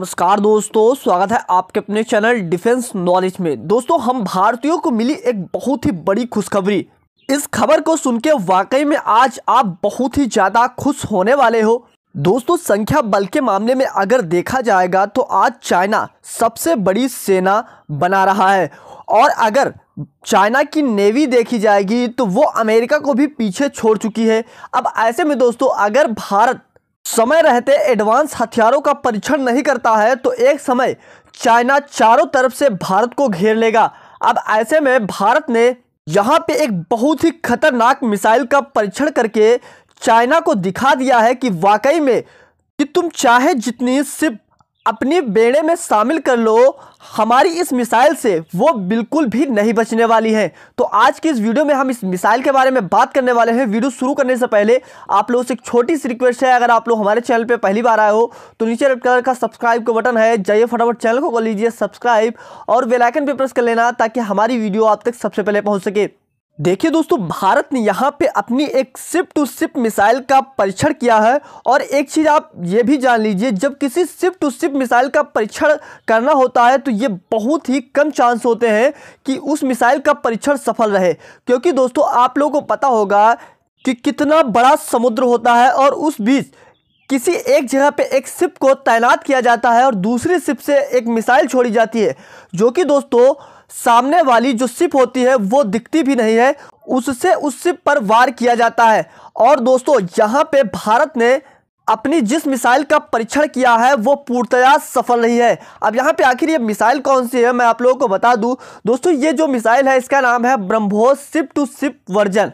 नमस्कार दोस्तों स्वागत है आपके अपने चैनल डिफेंस नॉलेज में दोस्तों हम भारतीयों को मिली एक बहुत ही बड़ी खुशखबरी इस खबर को सुन के वाकई में आज आप बहुत ही ज़्यादा खुश होने वाले हो दोस्तों संख्या बल के मामले में अगर देखा जाएगा तो आज चाइना सबसे बड़ी सेना बना रहा है और अगर चाइना की नेवी देखी जाएगी तो वो अमेरिका को भी पीछे छोड़ चुकी है अब ऐसे में दोस्तों अगर भारत समय रहते एडवांस हथियारों का परीक्षण नहीं करता है तो एक समय चाइना चारों तरफ से भारत को घेर लेगा अब ऐसे में भारत ने यहाँ पे एक बहुत ही खतरनाक मिसाइल का परीक्षण करके चाइना को दिखा दिया है कि वाकई में कि तुम चाहे जितनी सिर्फ अपने बेड़े में शामिल कर लो हमारी इस मिसाइल से वो बिल्कुल भी नहीं बचने वाली है तो आज की इस वीडियो में हम इस मिसाइल के बारे में बात करने वाले हैं वीडियो शुरू करने से पहले आप लोगों से एक छोटी सी रिक्वेस्ट है अगर आप लोग हमारे चैनल पे पहली बार आए हो तो नीचे रेड कलर का सब्सक्राइब का बटन है जाइए फटाफट चैनल को कर लीजिए सब्सक्राइब और बेलाइकन पर प्रेस कर लेना ताकि हमारी वीडियो आप तक सबसे पहले पहुँच सके देखिए दोस्तों भारत ने यहाँ पे अपनी एक सिप टू सिप मिसाइल का परीक्षण किया है और एक चीज़ आप ये भी जान लीजिए जब किसी सिप टू सिप मिसाइल का परीक्षण करना होता है तो ये बहुत ही कम चांस होते हैं कि उस मिसाइल का परीक्षण सफल रहे क्योंकि दोस्तों आप लोगों को पता होगा कि कितना बड़ा समुद्र होता है और उस बीच किसी एक जगह पे एक सिप को तैनात किया जाता है और दूसरी सिप से एक मिसाइल छोड़ी जाती है जो कि दोस्तों सामने वाली जो सिप होती है वो दिखती भी नहीं है उससे उस सिप पर वार किया जाता है और दोस्तों यहाँ पे भारत ने अपनी जिस मिसाइल का परीक्षण किया है वो पूर्णतया सफल नहीं है अब यहाँ पे आखिर ये मिसाइल कौन सी है मैं आप लोगों को बता दूँ दोस्तों ये जो मिसाइल है इसका नाम है BrahMos ship to ship version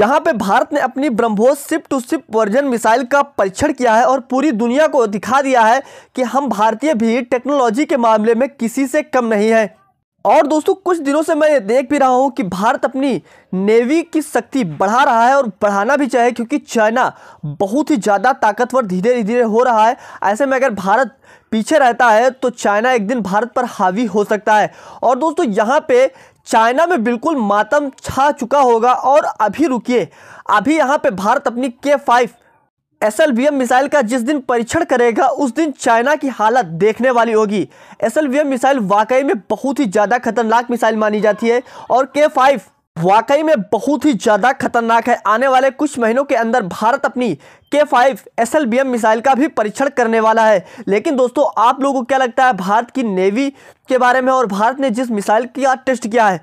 यहाँ पे भारत ने अपनी BrahMos ship to ship version missile का परीक्षण किया है और पूरी दुनिया को दिखा दिया है कि हम भारतीय भी टेक्नोलॉजी के मामले में किसी से कम नहीं है और दोस्तों कुछ दिनों से मैं देख भी रहा हूँ कि भारत अपनी नेवी की शक्ति बढ़ा रहा है और बढ़ाना भी चाहिए क्योंकि चाइना बहुत ही ज़्यादा ताकतवर धीरे धीरे हो रहा है ऐसे में अगर भारत पीछे रहता है तो चाइना एक दिन भारत पर हावी हो सकता है और दोस्तों यहाँ पे चाइना में बिल्कुल मातम छा चुका होगा और अभी रुकिए अभी यहाँ पर भारत अपनी के फाइव एस मिसाइल का जिस दिन परीक्षण करेगा उस दिन चाइना की हालत देखने वाली होगी एस मिसाइल वाकई में बहुत ही ज़्यादा खतरनाक मिसाइल मानी जाती है और के फाइव वाकई में बहुत ही ज़्यादा खतरनाक है आने वाले कुछ महीनों के अंदर भारत अपनी के फाइव एस मिसाइल का भी परीक्षण करने वाला है लेकिन दोस्तों आप लोगों को क्या लगता है भारत की नेवी के बारे में और भारत ने जिस मिसाइल का टेस्ट किया है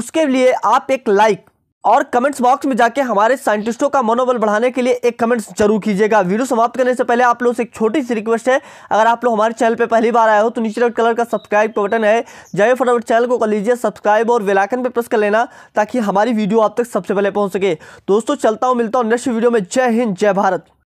उसके लिए आप एक लाइक और कमेंट्स बॉक्स में जाके हमारे साइंटिस्टों का मनोबल बढ़ाने के लिए एक कमेंट्स जरूर कीजिएगा वीडियो समाप्त करने से पहले आप लोग से एक छोटी सी रिक्वेस्ट है अगर आप लोग हमारे चैनल पर पहली बार आए हो तो नीचे रेड कलर का सब्सक्राइब का बटन है जय फटाफट चैनल को कर लीजिए सब्सक्राइब और वेलाइकन पर प्रेस कर लेना ताकि हमारी वीडियो आप तक सबसे पहले पहुँच सके दोस्तों चलता हूँ मिलता हूँ नेक्स्ट वीडियो में जय हिंद जय भारत